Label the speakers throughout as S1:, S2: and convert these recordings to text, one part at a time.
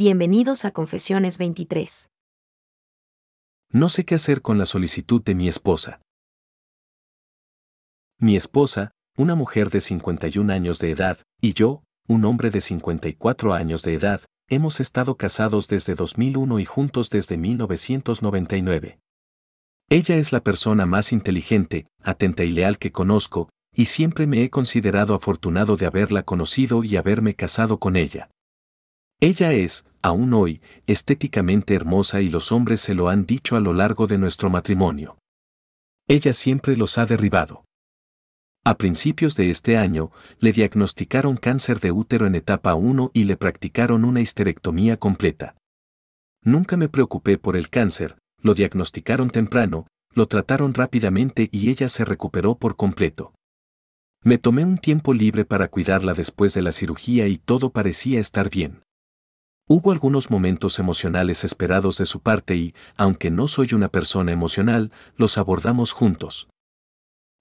S1: Bienvenidos a Confesiones 23.
S2: No sé qué hacer con la solicitud de mi esposa. Mi esposa, una mujer de 51 años de edad, y yo, un hombre de 54 años de edad, hemos estado casados desde 2001 y juntos desde 1999. Ella es la persona más inteligente, atenta y leal que conozco, y siempre me he considerado afortunado de haberla conocido y haberme casado con ella. Ella es, aún hoy, estéticamente hermosa y los hombres se lo han dicho a lo largo de nuestro matrimonio. Ella siempre los ha derribado. A principios de este año, le diagnosticaron cáncer de útero en etapa 1 y le practicaron una histerectomía completa. Nunca me preocupé por el cáncer, lo diagnosticaron temprano, lo trataron rápidamente y ella se recuperó por completo. Me tomé un tiempo libre para cuidarla después de la cirugía y todo parecía estar bien. Hubo algunos momentos emocionales esperados de su parte y, aunque no soy una persona emocional, los abordamos juntos.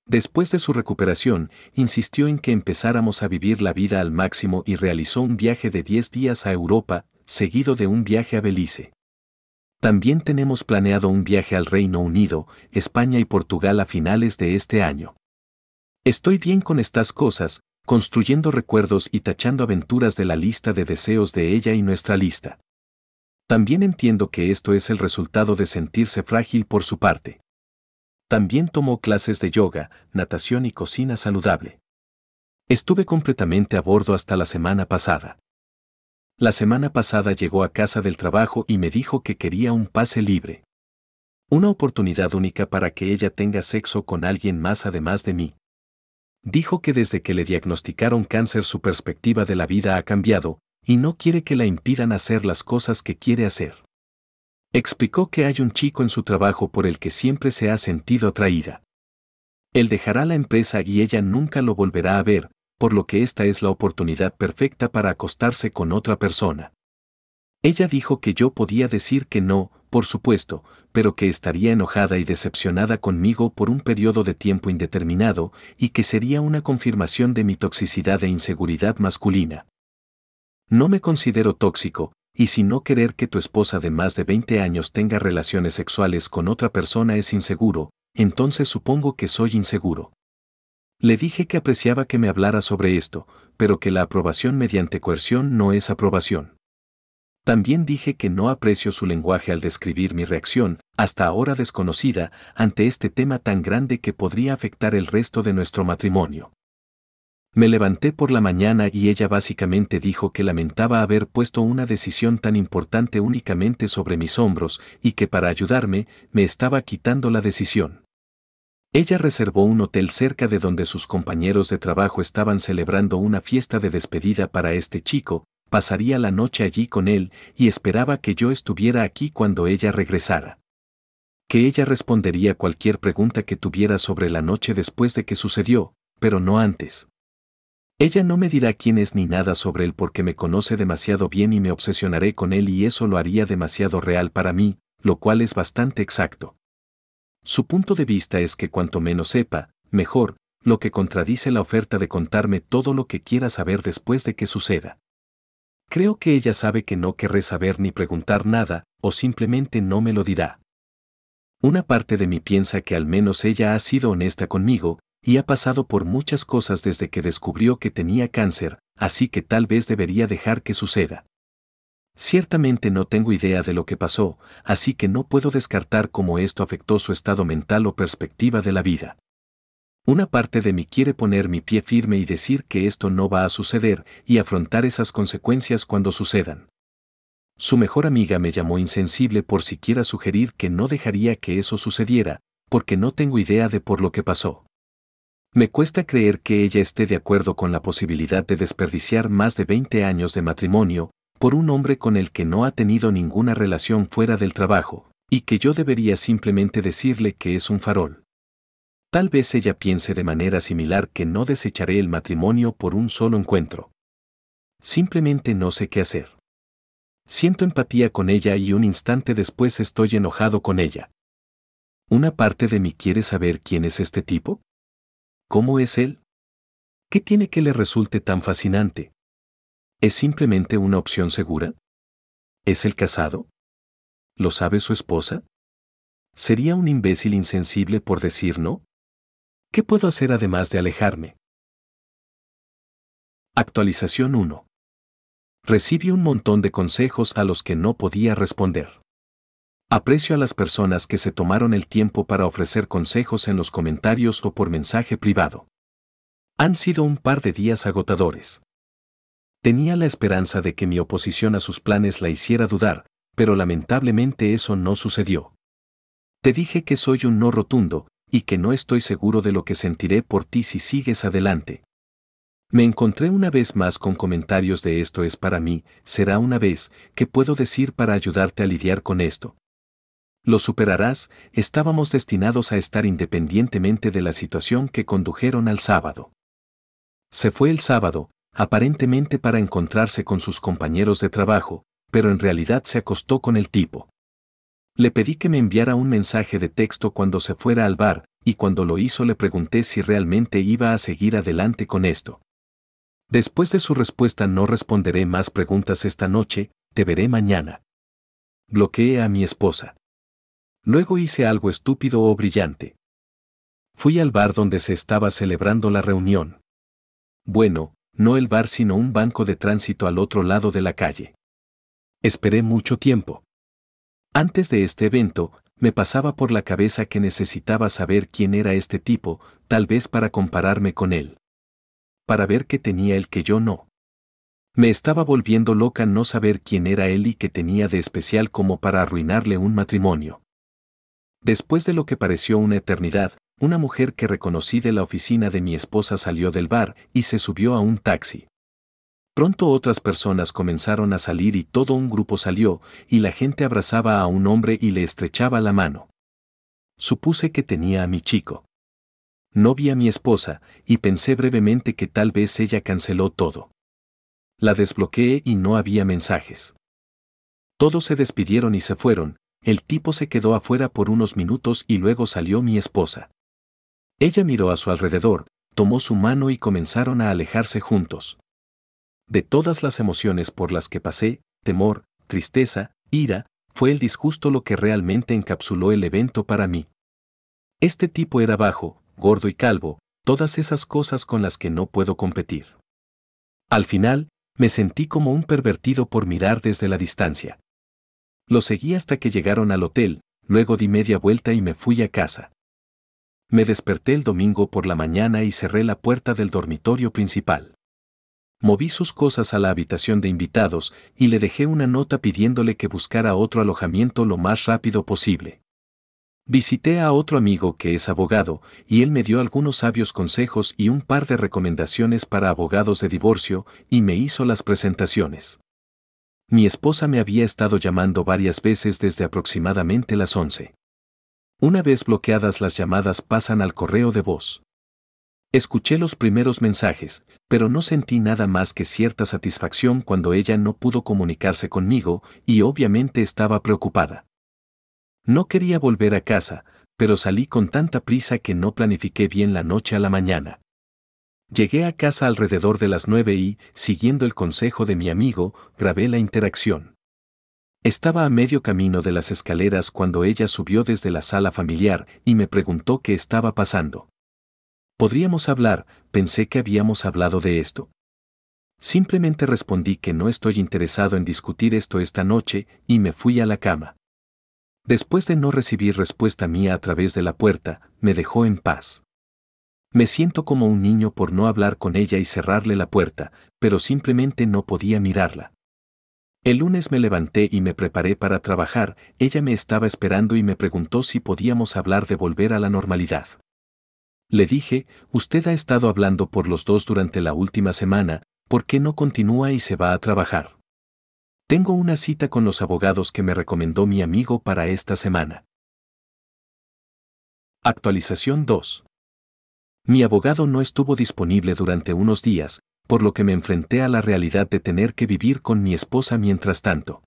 S2: Después de su recuperación, insistió en que empezáramos a vivir la vida al máximo y realizó un viaje de 10 días a Europa, seguido de un viaje a Belice. También tenemos planeado un viaje al Reino Unido, España y Portugal a finales de este año. Estoy bien con estas cosas, construyendo recuerdos y tachando aventuras de la lista de deseos de ella y nuestra lista. También entiendo que esto es el resultado de sentirse frágil por su parte. También tomó clases de yoga, natación y cocina saludable. Estuve completamente a bordo hasta la semana pasada. La semana pasada llegó a casa del trabajo y me dijo que quería un pase libre. Una oportunidad única para que ella tenga sexo con alguien más además de mí dijo que desde que le diagnosticaron cáncer su perspectiva de la vida ha cambiado y no quiere que la impidan hacer las cosas que quiere hacer. Explicó que hay un chico en su trabajo por el que siempre se ha sentido atraída. Él dejará la empresa y ella nunca lo volverá a ver, por lo que esta es la oportunidad perfecta para acostarse con otra persona. Ella dijo que yo podía decir que no, por supuesto, pero que estaría enojada y decepcionada conmigo por un periodo de tiempo indeterminado y que sería una confirmación de mi toxicidad e inseguridad masculina. No me considero tóxico, y si no querer que tu esposa de más de 20 años tenga relaciones sexuales con otra persona es inseguro, entonces supongo que soy inseguro. Le dije que apreciaba que me hablara sobre esto, pero que la aprobación mediante coerción no es aprobación. También dije que no aprecio su lenguaje al describir mi reacción, hasta ahora desconocida, ante este tema tan grande que podría afectar el resto de nuestro matrimonio. Me levanté por la mañana y ella básicamente dijo que lamentaba haber puesto una decisión tan importante únicamente sobre mis hombros y que para ayudarme me estaba quitando la decisión. Ella reservó un hotel cerca de donde sus compañeros de trabajo estaban celebrando una fiesta de despedida para este chico, pasaría la noche allí con él y esperaba que yo estuviera aquí cuando ella regresara. Que ella respondería cualquier pregunta que tuviera sobre la noche después de que sucedió, pero no antes. Ella no me dirá quién es ni nada sobre él porque me conoce demasiado bien y me obsesionaré con él y eso lo haría demasiado real para mí, lo cual es bastante exacto. Su punto de vista es que cuanto menos sepa, mejor, lo que contradice la oferta de contarme todo lo que quiera saber después de que suceda. Creo que ella sabe que no querré saber ni preguntar nada, o simplemente no me lo dirá. Una parte de mí piensa que al menos ella ha sido honesta conmigo, y ha pasado por muchas cosas desde que descubrió que tenía cáncer, así que tal vez debería dejar que suceda. Ciertamente no tengo idea de lo que pasó, así que no puedo descartar cómo esto afectó su estado mental o perspectiva de la vida. Una parte de mí quiere poner mi pie firme y decir que esto no va a suceder y afrontar esas consecuencias cuando sucedan. Su mejor amiga me llamó insensible por siquiera sugerir que no dejaría que eso sucediera, porque no tengo idea de por lo que pasó. Me cuesta creer que ella esté de acuerdo con la posibilidad de desperdiciar más de 20 años de matrimonio por un hombre con el que no ha tenido ninguna relación fuera del trabajo, y que yo debería simplemente decirle que es un farol Tal vez ella piense de manera similar que no desecharé el matrimonio por un solo encuentro. Simplemente no sé qué hacer. Siento empatía con ella y un instante después estoy enojado con ella. ¿Una parte de mí quiere saber quién es este tipo? ¿Cómo es él? ¿Qué tiene que le resulte tan fascinante? ¿Es simplemente una opción segura? ¿Es el casado? ¿Lo sabe su esposa? Sería un imbécil insensible por decir no, ¿Qué puedo hacer además de alejarme? Actualización 1. Recibí un montón de consejos a los que no podía responder. Aprecio a las personas que se tomaron el tiempo para ofrecer consejos en los comentarios o por mensaje privado. Han sido un par de días agotadores. Tenía la esperanza de que mi oposición a sus planes la hiciera dudar, pero lamentablemente eso no sucedió. Te dije que soy un no rotundo, y que no estoy seguro de lo que sentiré por ti si sigues adelante. Me encontré una vez más con comentarios de esto es para mí, será una vez, que puedo decir para ayudarte a lidiar con esto. Lo superarás, estábamos destinados a estar independientemente de la situación que condujeron al sábado. Se fue el sábado, aparentemente para encontrarse con sus compañeros de trabajo, pero en realidad se acostó con el tipo. Le pedí que me enviara un mensaje de texto cuando se fuera al bar, y cuando lo hizo le pregunté si realmente iba a seguir adelante con esto. Después de su respuesta no responderé más preguntas esta noche, te veré mañana. Bloqueé a mi esposa. Luego hice algo estúpido o brillante. Fui al bar donde se estaba celebrando la reunión. Bueno, no el bar sino un banco de tránsito al otro lado de la calle. Esperé mucho tiempo. Antes de este evento, me pasaba por la cabeza que necesitaba saber quién era este tipo, tal vez para compararme con él. Para ver qué tenía él que yo no. Me estaba volviendo loca no saber quién era él y qué tenía de especial como para arruinarle un matrimonio. Después de lo que pareció una eternidad, una mujer que reconocí de la oficina de mi esposa salió del bar y se subió a un taxi. Pronto otras personas comenzaron a salir y todo un grupo salió, y la gente abrazaba a un hombre y le estrechaba la mano. Supuse que tenía a mi chico. No vi a mi esposa, y pensé brevemente que tal vez ella canceló todo. La desbloqueé y no había mensajes. Todos se despidieron y se fueron, el tipo se quedó afuera por unos minutos y luego salió mi esposa. Ella miró a su alrededor, tomó su mano y comenzaron a alejarse juntos de todas las emociones por las que pasé, temor, tristeza, ira, fue el disgusto lo que realmente encapsuló el evento para mí. Este tipo era bajo, gordo y calvo, todas esas cosas con las que no puedo competir. Al final, me sentí como un pervertido por mirar desde la distancia. Lo seguí hasta que llegaron al hotel, luego di media vuelta y me fui a casa. Me desperté el domingo por la mañana y cerré la puerta del dormitorio principal moví sus cosas a la habitación de invitados y le dejé una nota pidiéndole que buscara otro alojamiento lo más rápido posible. Visité a otro amigo que es abogado y él me dio algunos sabios consejos y un par de recomendaciones para abogados de divorcio y me hizo las presentaciones. Mi esposa me había estado llamando varias veces desde aproximadamente las 11. Una vez bloqueadas las llamadas pasan al correo de voz. Escuché los primeros mensajes, pero no sentí nada más que cierta satisfacción cuando ella no pudo comunicarse conmigo y obviamente estaba preocupada. No quería volver a casa, pero salí con tanta prisa que no planifiqué bien la noche a la mañana. Llegué a casa alrededor de las nueve y, siguiendo el consejo de mi amigo, grabé la interacción. Estaba a medio camino de las escaleras cuando ella subió desde la sala familiar y me preguntó qué estaba pasando. Podríamos hablar, pensé que habíamos hablado de esto. Simplemente respondí que no estoy interesado en discutir esto esta noche y me fui a la cama. Después de no recibir respuesta mía a través de la puerta, me dejó en paz. Me siento como un niño por no hablar con ella y cerrarle la puerta, pero simplemente no podía mirarla. El lunes me levanté y me preparé para trabajar, ella me estaba esperando y me preguntó si podíamos hablar de volver a la normalidad. Le dije, usted ha estado hablando por los dos durante la última semana, ¿por qué no continúa y se va a trabajar? Tengo una cita con los abogados que me recomendó mi amigo para esta semana. Actualización 2. Mi abogado no estuvo disponible durante unos días, por lo que me enfrenté a la realidad de tener que vivir con mi esposa mientras tanto.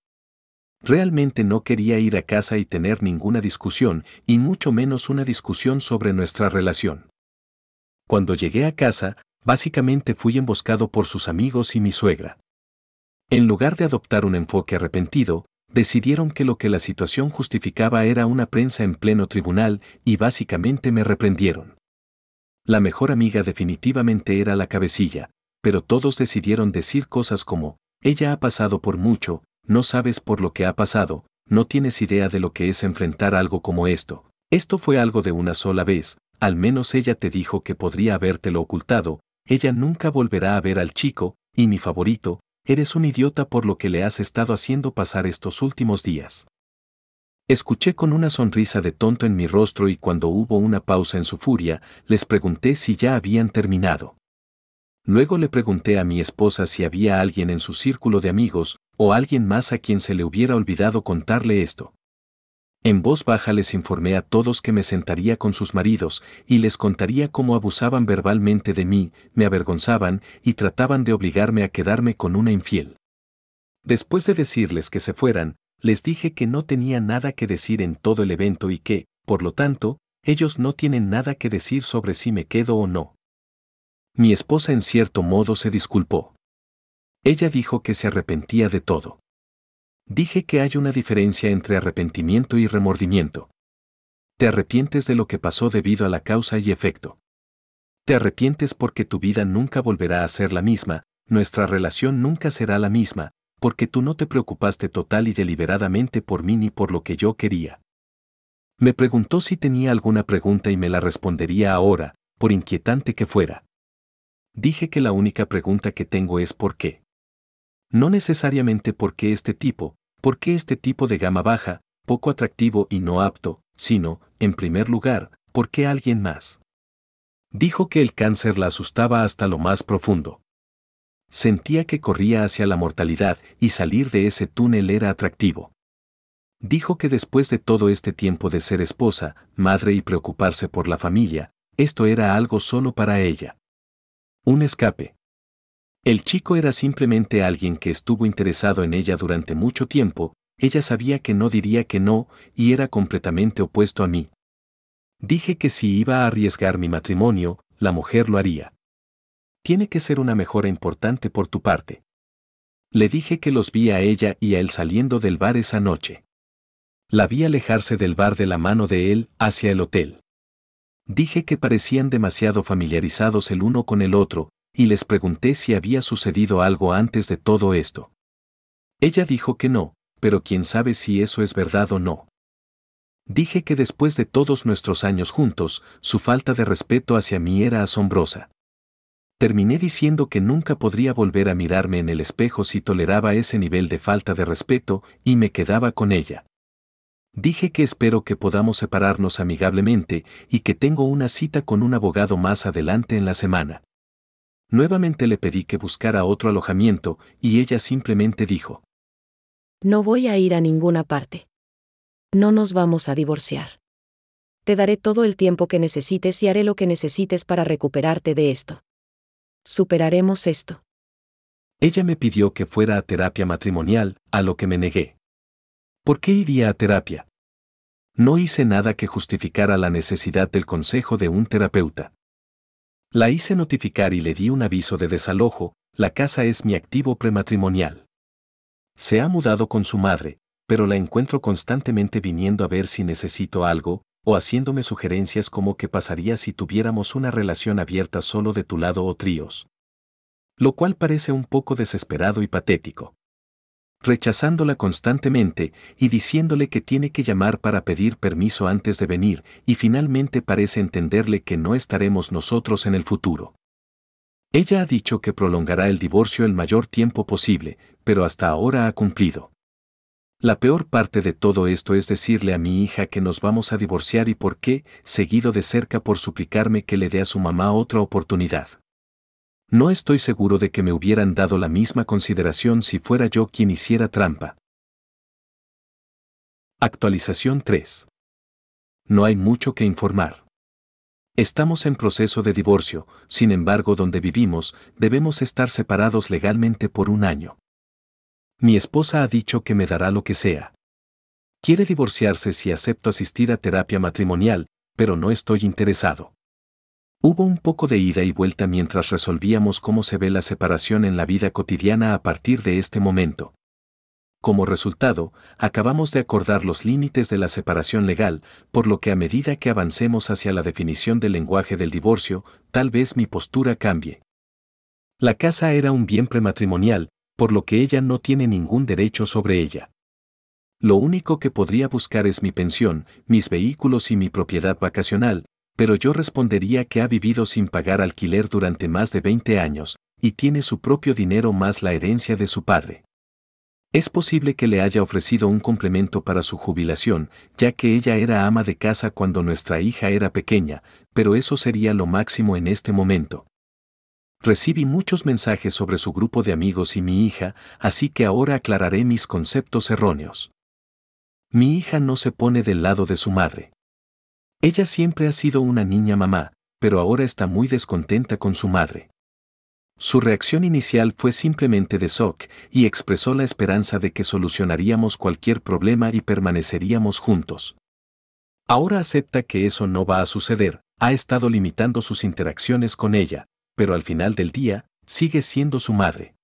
S2: Realmente no quería ir a casa y tener ninguna discusión, y mucho menos una discusión sobre nuestra relación. Cuando llegué a casa, básicamente fui emboscado por sus amigos y mi suegra. En lugar de adoptar un enfoque arrepentido, decidieron que lo que la situación justificaba era una prensa en pleno tribunal y básicamente me reprendieron. La mejor amiga definitivamente era la cabecilla, pero todos decidieron decir cosas como, ella ha pasado por mucho, no sabes por lo que ha pasado, no tienes idea de lo que es enfrentar algo como esto. Esto fue algo de una sola vez, al menos ella te dijo que podría habértelo ocultado, ella nunca volverá a ver al chico, y mi favorito, eres un idiota por lo que le has estado haciendo pasar estos últimos días. Escuché con una sonrisa de tonto en mi rostro y cuando hubo una pausa en su furia, les pregunté si ya habían terminado. Luego le pregunté a mi esposa si había alguien en su círculo de amigos, o alguien más a quien se le hubiera olvidado contarle esto. En voz baja les informé a todos que me sentaría con sus maridos y les contaría cómo abusaban verbalmente de mí, me avergonzaban y trataban de obligarme a quedarme con una infiel. Después de decirles que se fueran, les dije que no tenía nada que decir en todo el evento y que, por lo tanto, ellos no tienen nada que decir sobre si me quedo o no. Mi esposa en cierto modo se disculpó. Ella dijo que se arrepentía de todo. Dije que hay una diferencia entre arrepentimiento y remordimiento. Te arrepientes de lo que pasó debido a la causa y efecto. Te arrepientes porque tu vida nunca volverá a ser la misma, nuestra relación nunca será la misma, porque tú no te preocupaste total y deliberadamente por mí ni por lo que yo quería. Me preguntó si tenía alguna pregunta y me la respondería ahora, por inquietante que fuera. Dije que la única pregunta que tengo es ¿por qué? No necesariamente por qué este tipo, ¿Por qué este tipo de gama baja, poco atractivo y no apto, sino, en primer lugar, por qué alguien más? Dijo que el cáncer la asustaba hasta lo más profundo. Sentía que corría hacia la mortalidad y salir de ese túnel era atractivo. Dijo que después de todo este tiempo de ser esposa, madre y preocuparse por la familia, esto era algo solo para ella. Un escape. El chico era simplemente alguien que estuvo interesado en ella durante mucho tiempo, ella sabía que no diría que no, y era completamente opuesto a mí. Dije que si iba a arriesgar mi matrimonio, la mujer lo haría. Tiene que ser una mejora importante por tu parte. Le dije que los vi a ella y a él saliendo del bar esa noche. La vi alejarse del bar de la mano de él hacia el hotel. Dije que parecían demasiado familiarizados el uno con el otro, y les pregunté si había sucedido algo antes de todo esto. Ella dijo que no, pero quién sabe si eso es verdad o no. Dije que después de todos nuestros años juntos, su falta de respeto hacia mí era asombrosa. Terminé diciendo que nunca podría volver a mirarme en el espejo si toleraba ese nivel de falta de respeto y me quedaba con ella. Dije que espero que podamos separarnos amigablemente y que tengo una cita con un abogado más adelante en la semana. Nuevamente le pedí que buscara otro alojamiento y ella simplemente dijo,
S1: No voy a ir a ninguna parte. No nos vamos a divorciar. Te daré todo el tiempo que necesites y haré lo que necesites para recuperarte de esto. Superaremos esto.
S2: Ella me pidió que fuera a terapia matrimonial, a lo que me negué. ¿Por qué iría a terapia? No hice nada que justificara la necesidad del consejo de un terapeuta. La hice notificar y le di un aviso de desalojo, la casa es mi activo prematrimonial. Se ha mudado con su madre, pero la encuentro constantemente viniendo a ver si necesito algo, o haciéndome sugerencias como qué pasaría si tuviéramos una relación abierta solo de tu lado o tríos. Lo cual parece un poco desesperado y patético rechazándola constantemente y diciéndole que tiene que llamar para pedir permiso antes de venir, y finalmente parece entenderle que no estaremos nosotros en el futuro. Ella ha dicho que prolongará el divorcio el mayor tiempo posible, pero hasta ahora ha cumplido. La peor parte de todo esto es decirle a mi hija que nos vamos a divorciar y por qué, seguido de cerca por suplicarme que le dé a su mamá otra oportunidad no estoy seguro de que me hubieran dado la misma consideración si fuera yo quien hiciera trampa. Actualización 3. No hay mucho que informar. Estamos en proceso de divorcio, sin embargo donde vivimos debemos estar separados legalmente por un año. Mi esposa ha dicho que me dará lo que sea. Quiere divorciarse si acepto asistir a terapia matrimonial, pero no estoy interesado. Hubo un poco de ida y vuelta mientras resolvíamos cómo se ve la separación en la vida cotidiana a partir de este momento. Como resultado, acabamos de acordar los límites de la separación legal, por lo que a medida que avancemos hacia la definición del lenguaje del divorcio, tal vez mi postura cambie. La casa era un bien prematrimonial, por lo que ella no tiene ningún derecho sobre ella. Lo único que podría buscar es mi pensión, mis vehículos y mi propiedad vacacional, pero yo respondería que ha vivido sin pagar alquiler durante más de 20 años, y tiene su propio dinero más la herencia de su padre. Es posible que le haya ofrecido un complemento para su jubilación, ya que ella era ama de casa cuando nuestra hija era pequeña, pero eso sería lo máximo en este momento. Recibí muchos mensajes sobre su grupo de amigos y mi hija, así que ahora aclararé mis conceptos erróneos. Mi hija no se pone del lado de su madre. Ella siempre ha sido una niña mamá, pero ahora está muy descontenta con su madre. Su reacción inicial fue simplemente de shock y expresó la esperanza de que solucionaríamos cualquier problema y permaneceríamos juntos. Ahora acepta que eso no va a suceder, ha estado limitando sus interacciones con ella, pero al final del día, sigue siendo su madre.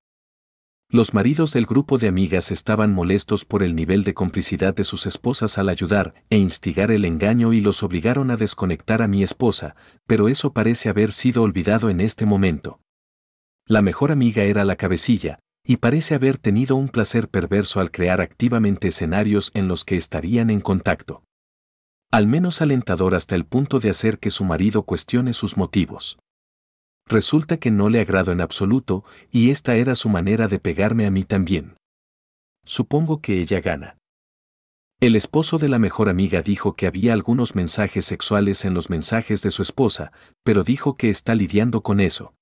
S2: Los maridos del grupo de amigas estaban molestos por el nivel de complicidad de sus esposas al ayudar e instigar el engaño y los obligaron a desconectar a mi esposa, pero eso parece haber sido olvidado en este momento. La mejor amiga era la cabecilla, y parece haber tenido un placer perverso al crear activamente escenarios en los que estarían en contacto. Al menos alentador hasta el punto de hacer que su marido cuestione sus motivos resulta que no le agrado en absoluto, y esta era su manera de pegarme a mí también. Supongo que ella gana. El esposo de la mejor amiga dijo que había algunos mensajes sexuales en los mensajes de su esposa, pero dijo que está lidiando con eso.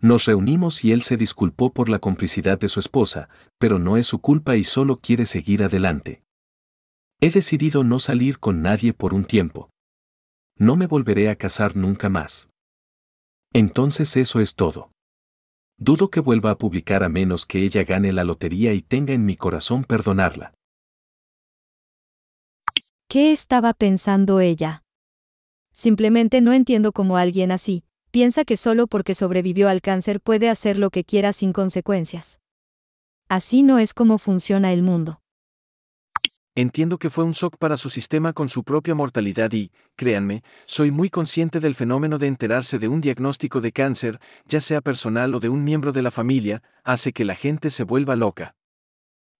S2: Nos reunimos y él se disculpó por la complicidad de su esposa, pero no es su culpa y solo quiere seguir adelante. He decidido no salir con nadie por un tiempo. No me volveré a casar nunca más. Entonces eso es todo. Dudo que vuelva a publicar a menos que ella gane la lotería y tenga en mi corazón perdonarla.
S1: ¿Qué estaba pensando ella? Simplemente no entiendo cómo alguien así piensa que solo porque sobrevivió al cáncer puede hacer lo que quiera sin consecuencias. Así no es como funciona el mundo. Entiendo que fue un shock para su sistema con su propia mortalidad y, créanme, soy muy consciente del fenómeno de enterarse de un diagnóstico de cáncer, ya sea personal o de un miembro de la familia, hace que la gente se vuelva loca.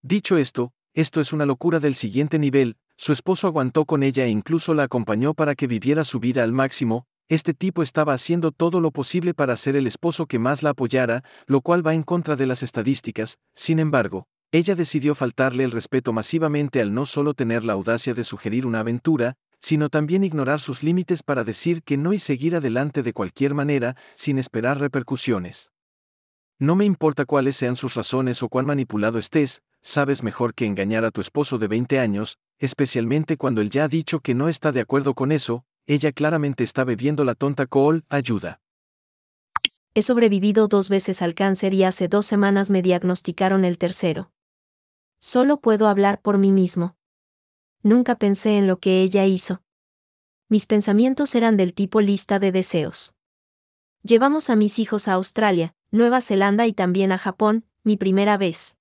S1: Dicho esto, esto es una locura del siguiente nivel, su esposo aguantó con ella e incluso la acompañó para que viviera su vida al máximo, este tipo estaba haciendo todo lo posible para ser el esposo que más la apoyara, lo cual va en contra de las estadísticas, sin embargo, ella decidió faltarle el respeto masivamente al no solo tener la audacia de sugerir una aventura, sino también ignorar sus límites para decir que no y seguir adelante de cualquier manera, sin esperar repercusiones. No me importa cuáles sean sus razones o cuán manipulado estés, sabes mejor que engañar a tu esposo de 20 años, especialmente cuando él ya ha dicho que no está de acuerdo con eso, ella claramente está bebiendo la tonta Cool, ayuda. He sobrevivido dos veces al cáncer y hace dos semanas me diagnosticaron el tercero. Solo puedo hablar por mí mismo. Nunca pensé en lo que ella hizo. Mis pensamientos eran del tipo lista de deseos. Llevamos a mis hijos a Australia, Nueva Zelanda y también a Japón, mi primera vez.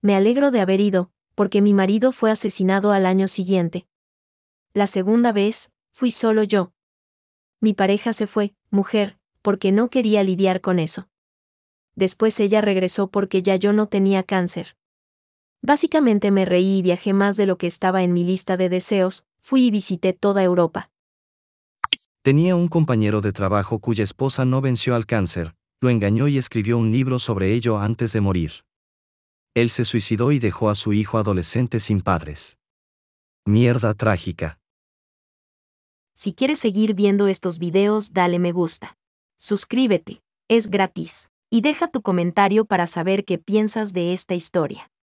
S1: Me alegro de haber ido, porque mi marido fue asesinado al año siguiente. La segunda vez, fui solo yo. Mi pareja se fue, mujer, porque no quería lidiar con eso. Después ella regresó porque ya yo no tenía cáncer. Básicamente me reí y viajé más de lo que estaba en mi lista de deseos, fui y visité toda Europa. Tenía un compañero de trabajo cuya esposa no venció al cáncer, lo engañó y escribió un libro sobre ello antes de morir. Él se suicidó y dejó a su hijo adolescente sin padres. Mierda trágica. Si quieres seguir viendo estos videos, dale me gusta. Suscríbete, es gratis. Y deja tu comentario para saber qué piensas de esta historia.